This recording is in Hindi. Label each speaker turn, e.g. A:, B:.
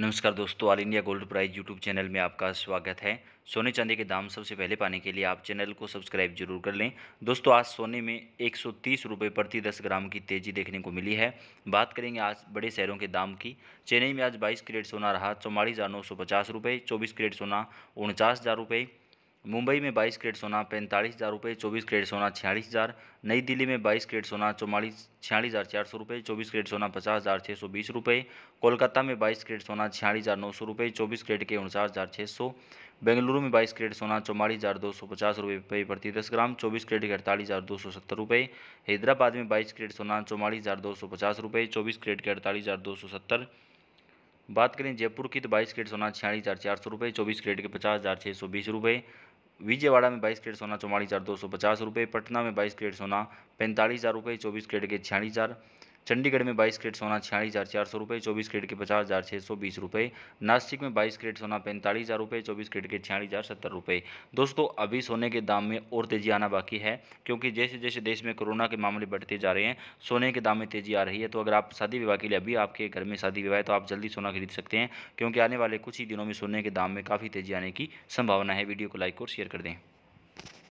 A: नमस्कार दोस्तों all India gold price YouTube channel में आपका स्वागत है सोने चांदी के दाम सबसे पहले पाने के लिए आप चैनल को सब्सक्राइब जरूर कर लें दोस्तों आज सोने में एक सौ प्रति 10 ग्राम की तेज़ी देखने को मिली है बात करेंगे आज बड़े शहरों के दाम की चेन्नई में आज 22 करेट सोना रहा चौवालीस हज़ार नौ सौ पचास रुपये चौबीस करेट सोना उनचास हज़ार रुपये मुंबई में बाईस करेट सोना पैंतालीस हज़ार रुपये चौबीस करेट सोना छियालीस हज़ार नई दिल्ली में बाईस करेट सोना चौवालीस छियालीस हज़ार चार सौ रुपये चौबीस करेट सोना पचास हज़ार छः सौ बीस रुपये कोलकाता में बाईस करेट सोना छियालीस हज़ार नौ सौ रुपये चौबीस करेट के उनचास हज़ार छः सौ बेंगलुरु में बाईस करेट सोना चौवालीस हज़ार दो सौ पचास रुपये प्रति दस ग्राम चौबीस करेट के अड़तालीस हज़ार दो सौ सत्तर रुपये हैदराबाद में बाईस करेट सोना चौवालीस हज़ार दो सौ पचास रुपये चौबीस करेट के अड़तालीस हज़ार दो सौ सत्तर बात करें जयपुर की तो बाईस करेट सोना छियालीस हज़ार चार सौ रुपये चौबीस करेट के पचास हज़ार छः सौ बीस रुपये विजयवाड़ा में बाईस कैरेट सोना चौवालीस हज़ार दो सौ पचास रुपये पटना में बाईस कैरेट सोना पैंतालीस हज़ार रुपये चौबीस कैरेट के छियालीस हज़ार चंडीगढ़ में बाईस करेट सोना छियालीस हज़ार चार सौ रुपये चौबीस करेट के पचास हज़ार छः सौ बीस रुपये नासिक में बाईस करेट सोना पैंतालीस हज़ार रुपये चौबीस करेट के छियालीस हज़ार सत्तर रुपये दोस्तों अभी सोने के दाम में और तेज़ी आना बाकी है क्योंकि जैसे जैसे देश में कोरोना के मामले बढ़ते जा रहे हैं सोने के दाम में तेज़ी आ रही है तो अगर आप शादी विवाह के लिए अभी आपके घर में शादी विवाह है तो आप जल्दी सोना खरीद सकते हैं क्योंकि आने वाले कुछ ही दिनों में सोने के दाम में काफ़ी तेज़ी आने की संभावना है वीडियो को लाइक और शेयर कर दें